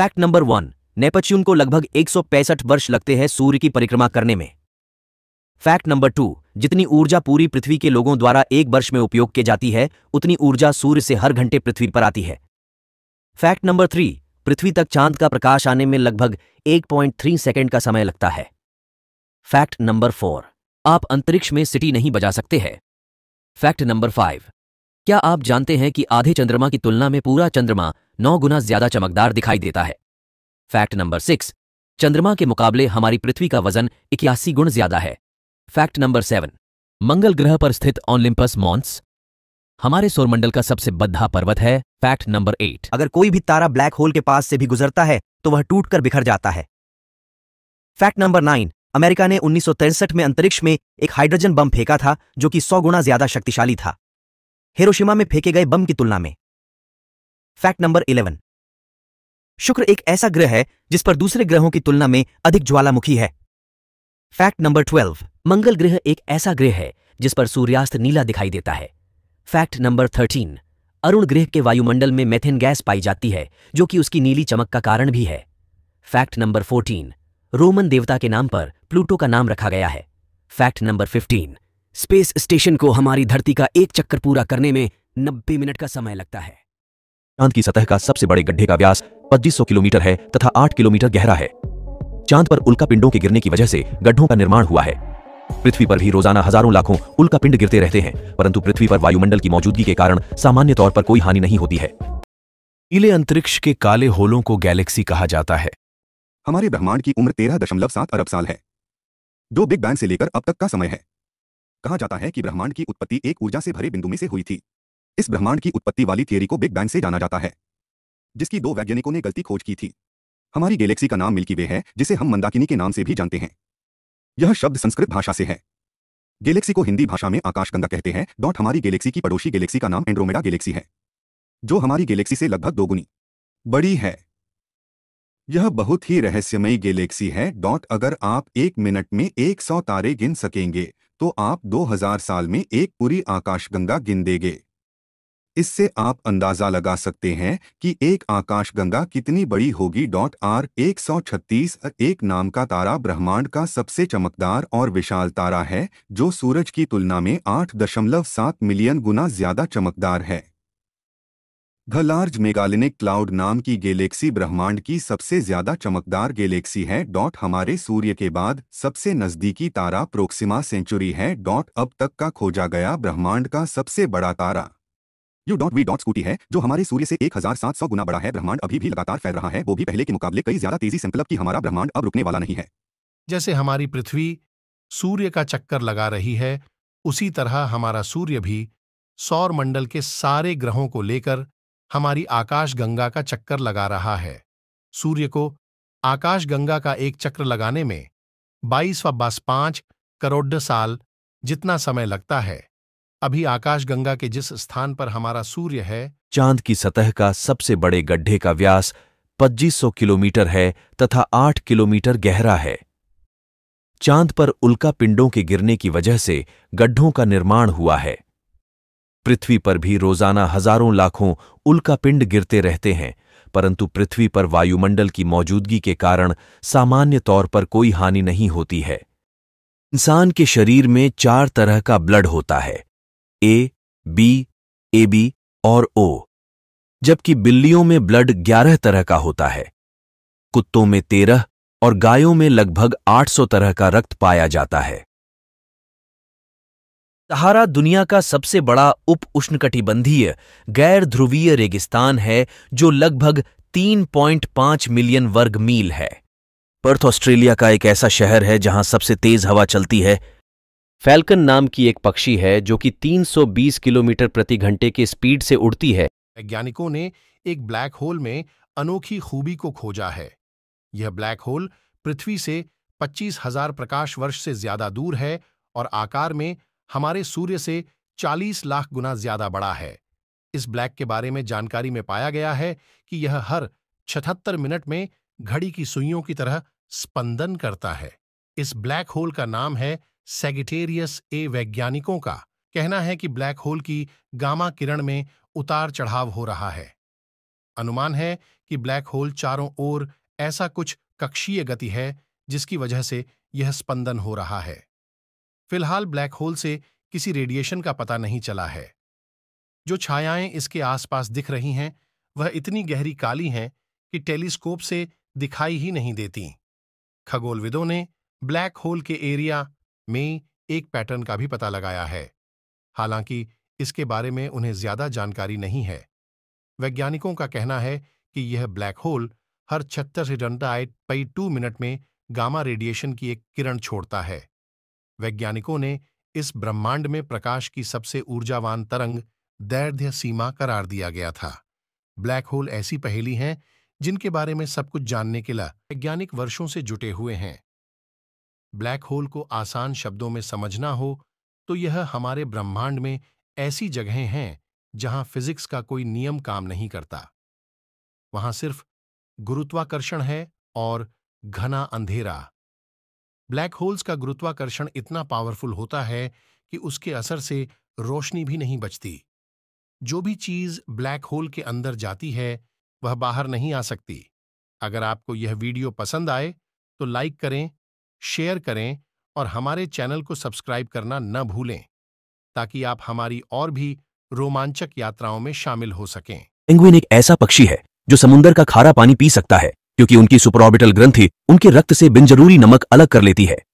fact number one Neptune को लगभग एक वर्ष लगते हैं सूर्य की परिक्रमा करने में फैक्ट नंबर टू जितनी ऊर्जा पूरी पृथ्वी के लोगों द्वारा एक वर्ष में उपयोग की जाती है उतनी ऊर्जा सूर्य से हर घंटे पृथ्वी पर आती है फैक्ट नंबर थ्री पृथ्वी तक चांद का प्रकाश आने में लगभग 1.3 सेकंड का समय लगता है फैक्ट नंबर फोर आप अंतरिक्ष में सिटी नहीं बजा सकते हैं फैक्ट नंबर फाइव क्या आप जानते हैं कि आधे चंद्रमा की तुलना में पूरा चंद्रमा नौ गुना ज्यादा चमकदार दिखाई देता है फैक्ट नंबर सिक्स चंद्रमा के मुकाबले हमारी पृथ्वी का वजन इक्यासी गुण ज्यादा है फैक्ट नंबर सेवन मंगल ग्रह पर स्थित ओलिम्पस मॉन्स हमारे सौरमंडल का सबसे बद्धा पर्वत है फैक्ट नंबर एट अगर कोई भी तारा ब्लैक होल के पास से भी गुजरता है तो वह टूटकर बिखर जाता है फैक्ट नंबर नाइन अमेरिका ने उन्नीस में अंतरिक्ष में एक हाइड्रोजन बम फेंका था जो कि सौ गुना ज्यादा शक्तिशाली था हिरोशिमा में फेंके गए बम की तुलना में फैक्ट नंबर इलेवन शुक्र एक ऐसा ग्रह है जिस पर दूसरे ग्रहों की तुलना में अधिक ज्वालामुखी है फैक्ट नंबर ट्वेल्व मंगल ग्रह एक ऐसा ग्रह है जिस पर सूर्यास्त नीला दिखाई देता है फैक्ट नंबर थर्टीन अरुण ग्रह के वायुमंडल में मेथेन गैस पाई जाती है जो कि उसकी नीली चमक का कारण भी है फैक्ट नंबर फोर्टीन रोमन देवता के नाम पर प्लूटो का नाम रखा गया है fact number fifteen space station को हमारी धरती का एक चक्कर पूरा करने में नब्बे मिनट का समय लगता है चांद की सतह का सबसे बड़े गड्ढे का व्यास पच्चीस किलोमीटर है तथा आठ किलोमीटर गहरा है चांद पर उल्का पिंडों के गिरने की वजह से गड्ढों का निर्माण हुआ है पृथ्वी पर भी रोजाना हजारों लाखों उल्का पिंड गिरते रहते हैं परंतु पृथ्वी पर वायुमंडल की मौजूदगी के कारण सामान्य तौर पर कोई हानि नहीं होती है नीले अंतरिक्ष के काले होलों को गैलेक्सी कहा जाता है हमारे ब्रह्मांड की उम्र तेरह दशमलव सात अरब साल है जो बिग बैंग से लेकर अब तक का समय है कहा जाता है कि ब्रह्मांड की उत्पत्ति एक ऊर्जा से भरे बिंदु में से हुई थी इस ब्रह्मांड की उत्पत्ति वाली थियरी को बिग बैंग से जाना जाता है जिसकी दो वैज्ञानिकों ने गलती खोज की थी हमारी गैलेक्सी का नाम मिल्की वे है जिसे हम मंदाकिनी के नाम से भी जानते हैं यह शब्द संस्कृत भाषा से है गैलेक्सी को हिंदी भाषा में आकाशगंगा कहते हैं डॉट हमारी गैलेक्सी की पड़ोसी गैलेक्सी का नाम एंड्रोमेडा गैलेक्सी है जो हमारी गैलेक्सी से लगभग दोगुनी बड़ी है यह बहुत ही रहस्यमयी गैलेक्सी है डॉट अगर आप एक मिनट में एक सौ तारे गिन सकेंगे तो आप 2000 साल में एक पूरी आकाशगंगा गिन देंगे इससे आप अंदाजा लगा सकते हैं कि एक आकाशगंगा कितनी बड़ी होगी डॉट आर छत्तीस एक नाम का तारा ब्रह्मांड का सबसे चमकदार और विशाल तारा है जो सूरज की तुलना में 8.7 मिलियन गुना ज्यादा चमकदार है द लार्ज मेगालिनिक क्लाउड नाम की गैलेक्सी ब्रह्मांड की सबसे ज्यादा चमकदार गैलेक्सी है डॉट हमारे सूर्य के बाद सबसे नज़दीकी तारा प्रोक्सिमा सेंचुरी है डॉट अब तक का खोजा गया ब्रह्मांड का सबसे बड़ा तारा U dot V dot Scuti है जो हमारे सूर्य से 1700 गुना बड़ा है ब्रह्मांड अभी भी लगातार फैल रहा है वो भी पहले के मुकाबले कई ज्यादा तेजी से मतलब की हमारा ब्रह्मांड अब रुकने वाला नहीं है जैसे हमारी पृथ्वी सूर्य का चक्कर लगा रही है उसी तरह हमारा सूर्य भी सौर मंडल के सारे ग्रहों को लेकर हमारी आकाशगंगा का चक्कर लगा रहा है सूर्य को आकाशगंगा का एक चक्र लगाने में बाईस व बस पांच करोड़ साल जितना समय लगता है अभी आकाशगंगा के जिस स्थान पर हमारा सूर्य है चांद की सतह का सबसे बड़े गड्ढे का व्यास 2500 किलोमीटर है तथा 8 किलोमीटर गहरा है चांद पर उल्का पिंडों के गिरने की वजह से गड्ढों का निर्माण हुआ है पृथ्वी पर भी रोजाना हजारों लाखों उल्का पिंड गिरते रहते हैं परंतु पृथ्वी पर वायुमंडल की मौजूदगी के कारण सामान्य तौर पर कोई हानि नहीं होती है इंसान के शरीर में चार तरह का ब्लड होता है ए बी ए बी और ओ जबकि बिल्लियों में ब्लड ग्यारह तरह का होता है कुत्तों में तेरह और गायों में लगभग 800 तरह का रक्त पाया जाता है सहारा दुनिया का सबसे बड़ा उप उष्णकटिबंधीय गैर ध्रुवीय रेगिस्तान है जो लगभग 3.5 मिलियन वर्ग मील है पर्थ ऑस्ट्रेलिया का एक ऐसा शहर है जहां सबसे तेज हवा चलती है फैल्कन नाम की एक पक्षी है जो कि 320 किलोमीटर प्रति घंटे के स्पीड से उड़ती है वैज्ञानिकों ने एक ब्लैक होल में अनोखी खूबी को खोजा है यह ब्लैक होल पृथ्वी से पच्चीस हजार प्रकाश वर्ष से ज्यादा दूर है और आकार में हमारे सूर्य से 40 लाख गुना ज्यादा बड़ा है इस ब्लैक के बारे में जानकारी में पाया गया है कि यह हर छतर मिनट में घड़ी की सुइयों की तरह स्पंदन करता है इस ब्लैक होल का नाम है सेगिटेरियस ए वैज्ञानिकों का कहना है कि ब्लैक होल की गामा किरण में उतार चढ़ाव हो रहा है अनुमान है कि ब्लैक होल चारों ओर ऐसा कुछ कक्षीय गति है जिसकी वजह से यह स्पंदन हो रहा है फिलहाल ब्लैक होल से किसी रेडिएशन का पता नहीं चला है जो छायाएं इसके आसपास दिख रही हैं वह इतनी गहरी काली हैं कि टेलीस्कोप से दिखाई ही नहीं देती खगोलविदों ने ब्लैक होल के एरिया में एक पैटर्न का भी पता लगाया है हालांकि इसके बारे में उन्हें ज्यादा जानकारी नहीं है वैज्ञानिकों का कहना है कि यह ब्लैक होल हर छत्तर से डंडा आए पई टू मिनट में गामा रेडिएशन की एक किरण छोड़ता है वैज्ञानिकों ने इस ब्रह्मांड में प्रकाश की सबसे ऊर्जावान तरंग दैर्घ्य सीमा करार दिया गया था ब्लैक होल ऐसी पहेली हैं जिनके बारे में सब कुछ जानने के लिए वैज्ञानिक वर्षों से जुटे हुए हैं ब्लैक होल को आसान शब्दों में समझना हो तो यह हमारे ब्रह्मांड में ऐसी जगहें हैं जहां फिजिक्स का कोई नियम काम नहीं करता वहां सिर्फ गुरुत्वाकर्षण है और घना अंधेरा ब्लैक होल्स का गुरुत्वाकर्षण इतना पावरफुल होता है कि उसके असर से रोशनी भी नहीं बचती जो भी चीज ब्लैक होल के अंदर जाती है वह बाहर नहीं आ सकती अगर आपको यह वीडियो पसंद आए तो लाइक करें शेयर करें और हमारे चैनल को सब्सक्राइब करना न भूलें ताकि आप हमारी और भी रोमांचक यात्राओं में शामिल हो सकें पेंगुइन एक ऐसा पक्षी है जो समुन्दर का खारा पानी पी सकता है क्योंकि उनकी सुपरऑर्बिटल ग्रंथि उनके रक्त से बिनजरूरी नमक अलग कर लेती है